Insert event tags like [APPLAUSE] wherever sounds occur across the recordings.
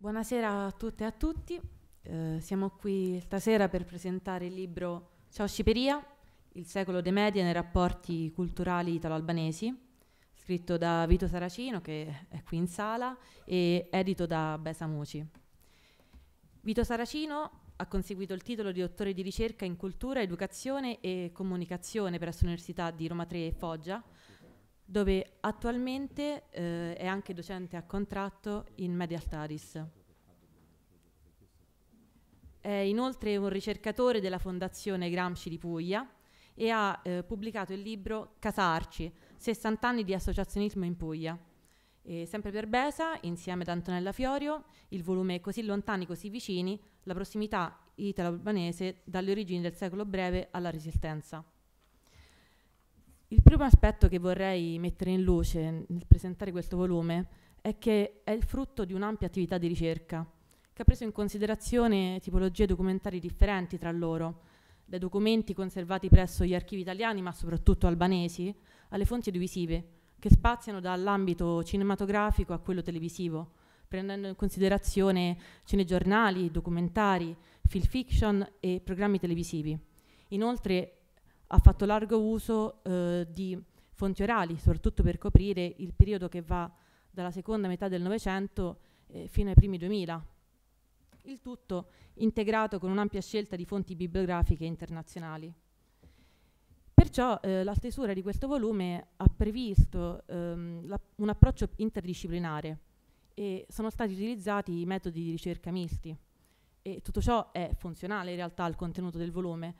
Buonasera a tutte e a tutti. Eh, siamo qui stasera per presentare il libro Ciao Sciperia, il secolo dei media nei rapporti culturali italo-albanesi, scritto da Vito Saracino, che è qui in sala, e edito da Besa Muci. Vito Saracino ha conseguito il titolo di dottore di ricerca in cultura, educazione e comunicazione presso l'Università di Roma III e Foggia, dove attualmente eh, è anche docente a contratto in Media Studies. È inoltre un ricercatore della Fondazione Gramsci di Puglia e ha eh, pubblicato il libro Casarci, 60 anni di associazionismo in Puglia. E sempre per Besa, insieme ad Antonella Fiorio, il volume Così lontani, così vicini, la prossimità italo-albanese dalle origini del secolo breve alla resistenza. Il primo aspetto che vorrei mettere in luce nel presentare questo volume è che è il frutto di un'ampia attività di ricerca, che ha preso in considerazione tipologie documentari differenti tra loro, dai documenti conservati presso gli archivi italiani, ma soprattutto albanesi, alle fonti audiovisive, che spaziano dall'ambito cinematografico a quello televisivo, prendendo in considerazione cinegiornali, documentari, film fiction e programmi televisivi. Inoltre ha fatto largo uso eh, di fonti orali, soprattutto per coprire il periodo che va dalla seconda metà del Novecento eh, fino ai primi 2000, il tutto integrato con un'ampia scelta di fonti bibliografiche internazionali. Perciò eh, la stesura di questo volume ha previsto ehm, la, un approccio interdisciplinare e sono stati utilizzati metodi di ricerca misti e tutto ciò è funzionale in realtà al contenuto del volume.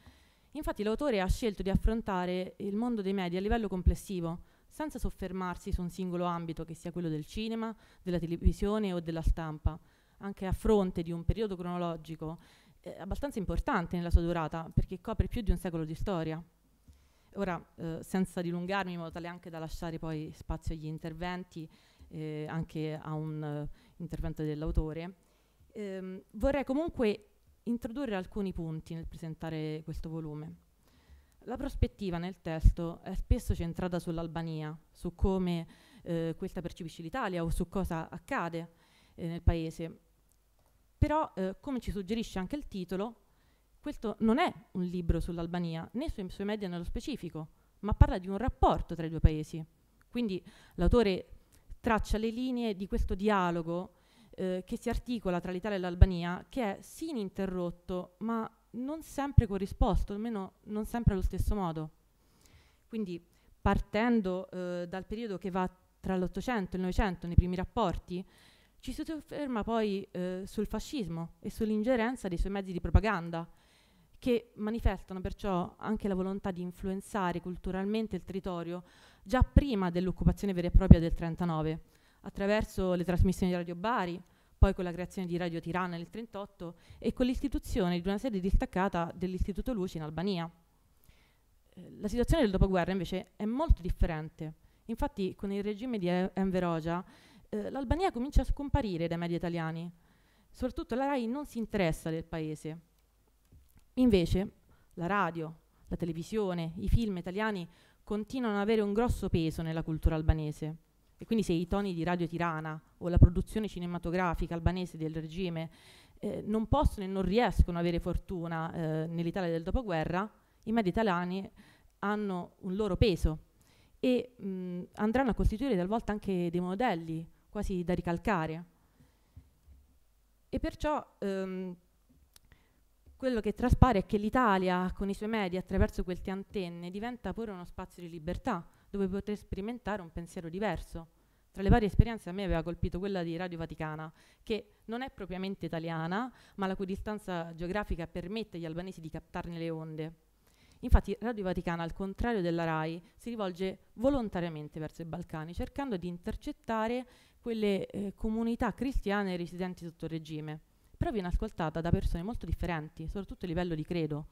Infatti l'autore ha scelto di affrontare il mondo dei media a livello complessivo, senza soffermarsi su un singolo ambito, che sia quello del cinema, della televisione o della stampa, anche a fronte di un periodo cronologico eh, abbastanza importante nella sua durata, perché copre più di un secolo di storia. Ora, eh, senza dilungarmi, in modo tale anche da lasciare poi spazio agli interventi, eh, anche a un eh, intervento dell'autore, ehm, vorrei comunque introdurre alcuni punti nel presentare questo volume. La prospettiva nel testo è spesso centrata sull'Albania, su come eh, questa percepisce l'Italia o su cosa accade eh, nel paese. Però, eh, come ci suggerisce anche il titolo, questo non è un libro sull'Albania, né sui suoi media nello specifico, ma parla di un rapporto tra i due paesi. Quindi l'autore traccia le linee di questo dialogo eh, che si articola tra l'Italia e l'Albania, che è sì ininterrotto, ma non sempre corrisposto, almeno non sempre allo stesso modo. Quindi partendo eh, dal periodo che va tra l'Ottocento e il Novecento, nei primi rapporti, ci si sofferma poi eh, sul fascismo e sull'ingerenza dei suoi mezzi di propaganda, che manifestano perciò anche la volontà di influenzare culturalmente il territorio già prima dell'occupazione vera e propria del 1939, attraverso le trasmissioni di Radio Bari, poi con la creazione di Radio Tirana nel 1938 e con l'istituzione di una sede distaccata dell'Istituto Luci in Albania. la situazione del dopoguerra invece è molto differente. Infatti con il regime di Enveroja, eh, l'Albania comincia a scomparire dai media italiani, soprattutto la RAI non si interessa del paese. Invece la radio, la televisione, i film italiani continuano ad avere un grosso peso nella cultura albanese. E quindi se i toni di Radio Tirana o la produzione cinematografica albanese del regime eh, non possono e non riescono ad avere fortuna eh, nell'Italia del dopoguerra, i media italiani hanno un loro peso e mh, andranno a costituire talvolta anche dei modelli quasi da ricalcare. E perciò ehm, quello che traspare è che l'Italia, con i suoi media, attraverso queste antenne, diventa pure uno spazio di libertà, dove poter sperimentare un pensiero diverso. Tra le varie esperienze a me aveva colpito quella di Radio Vaticana, che non è propriamente italiana, ma la cui distanza geografica permette agli albanesi di captarne le onde. Infatti Radio Vaticana, al contrario della RAI, si rivolge volontariamente verso i Balcani, cercando di intercettare quelle eh, comunità cristiane residenti sotto regime, però viene ascoltata da persone molto differenti, soprattutto a livello di credo,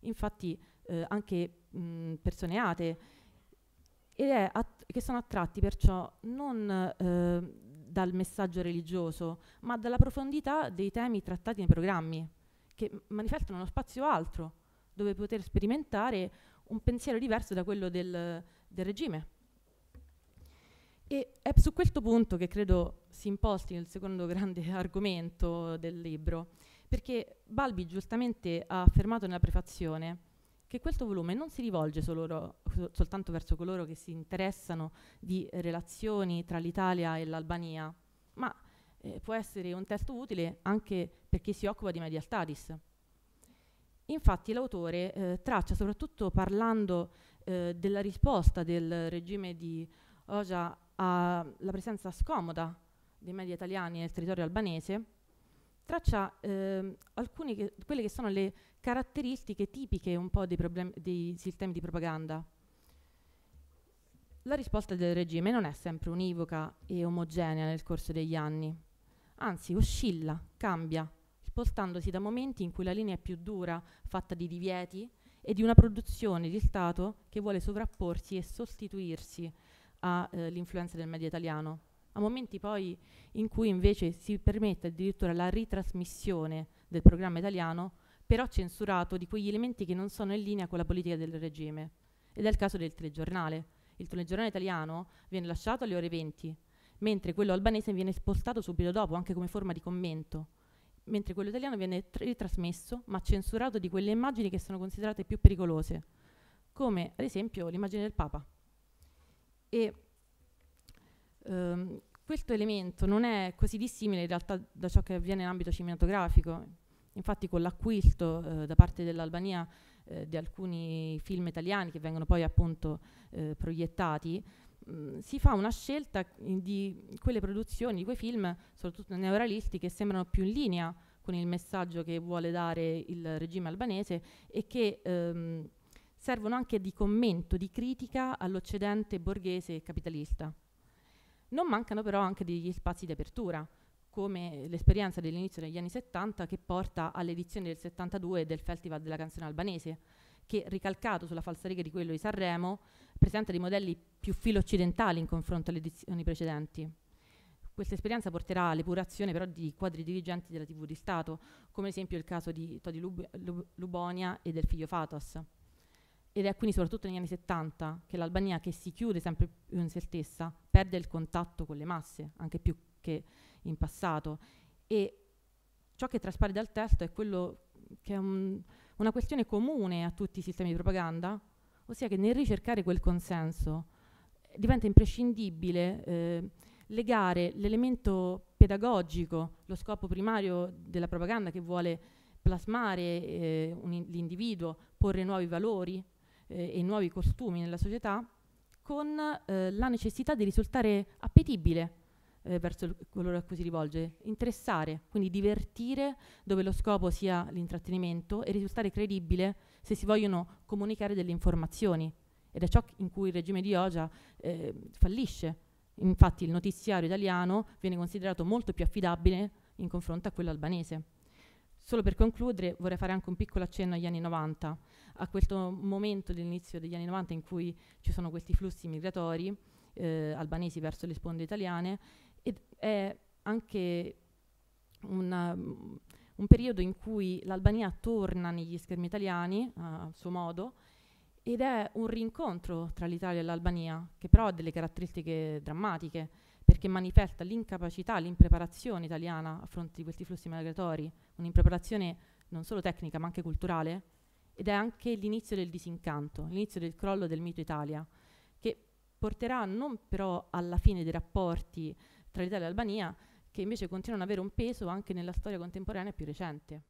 infatti eh, anche mh, persone ate, che sono attratti perciò non eh, dal messaggio religioso, ma dalla profondità dei temi trattati nei programmi, che manifestano uno spazio altro, dove poter sperimentare un pensiero diverso da quello del, del regime. E è su questo punto che credo si imposti il secondo grande [LAUGHS] argomento del libro, perché Balbi giustamente ha affermato nella prefazione che questo volume non si rivolge solo, sol soltanto verso coloro che si interessano di relazioni tra l'Italia e l'Albania, ma eh, può essere un testo utile anche per chi si occupa di media studies. Infatti l'autore eh, traccia, soprattutto parlando eh, della risposta del regime di Oja alla presenza scomoda dei media italiani nel territorio albanese, traccia eh, alcune che, quelle che sono le caratteristiche tipiche un po' dei, dei sistemi di propaganda. La risposta del regime non è sempre univoca e omogenea nel corso degli anni, anzi oscilla, cambia, spostandosi da momenti in cui la linea è più dura, fatta di divieti, e di una produzione di Stato che vuole sovrapporsi e sostituirsi all'influenza eh, del media italiano, a momenti poi in cui invece si permette addirittura la ritrasmissione del programma italiano, però censurato di quegli elementi che non sono in linea con la politica del regime. Ed è il caso del telegiornale. Il telegiornale italiano viene lasciato alle ore 20, mentre quello albanese viene spostato subito dopo, anche come forma di commento, mentre quello italiano viene ritrasmesso, ma censurato di quelle immagini che sono considerate più pericolose, come ad esempio l'immagine del Papa. E ehm, questo elemento non è così dissimile in realtà da ciò che avviene in ambito cinematografico. Infatti con l'acquisto eh, da parte dell'Albania eh, di alcuni film italiani che vengono poi appunto eh, proiettati, mh, mm, si fa una scelta di quelle produzioni, di quei film, soprattutto neorealisti, che sembrano più in linea con il messaggio che vuole dare il regime albanese e che ehm, servono anche di commento, di critica all'Occidente borghese e capitalista. Non mancano però anche degli spazi di apertura, come l'esperienza dell'inizio degli anni 70 che porta all'edizione del 72 del Festival della canzone albanese, che ricalcato sulla falsariga di quello di Sanremo presenta dei modelli più filo-occidentali in confronto alle edizioni precedenti. Questa esperienza porterà all'epurazione però di quadri dirigenti della TV di Stato, come ad esempio il caso di Todi Lub Lub Lubonia e del figlio Fatos ed è quindi soprattutto negli anni 70 che l'Albania che si chiude sempre più in se stessa perde il contatto con le masse, anche più che in passato. E ciò che traspare dal testo è quello che è un, una questione comune a tutti i sistemi di propaganda, ossia che nel ricercare quel consenso eh, diventa imprescindibile eh, legare l'elemento pedagogico, lo scopo primario della propaganda che vuole plasmare eh, l'individuo, porre nuovi valori, eh, e nuovi costumi nella società con eh, la necessità di risultare appetibile eh, verso il, coloro a cui si rivolge, interessare, quindi divertire dove lo scopo sia l'intrattenimento e risultare credibile se si vogliono comunicare delle informazioni. Ed è ciò in cui il regime di Ogia eh, fallisce. Infatti il notiziario italiano viene considerato molto più affidabile in confronto a quello albanese. Solo per concludere vorrei fare anche un piccolo accenno agli anni 90, a questo momento dell'inizio degli anni 90 in cui ci sono questi flussi migratori eh, albanesi verso le sponde italiane ed è anche una, un periodo in cui l'Albania torna negli schermi italiani a suo modo ed è un rincontro tra l'Italia e l'Albania che però ha delle caratteristiche drammatiche perché manifesta l'incapacità, l'impreparazione italiana a fronte di questi flussi migratori, un'impreparazione non solo tecnica ma anche culturale, ed è anche l'inizio del disincanto, l'inizio del crollo del mito Italia, che porterà non però alla fine dei rapporti tra l'Italia e l'Albania, che invece continuano ad avere un peso anche nella storia contemporanea più recente.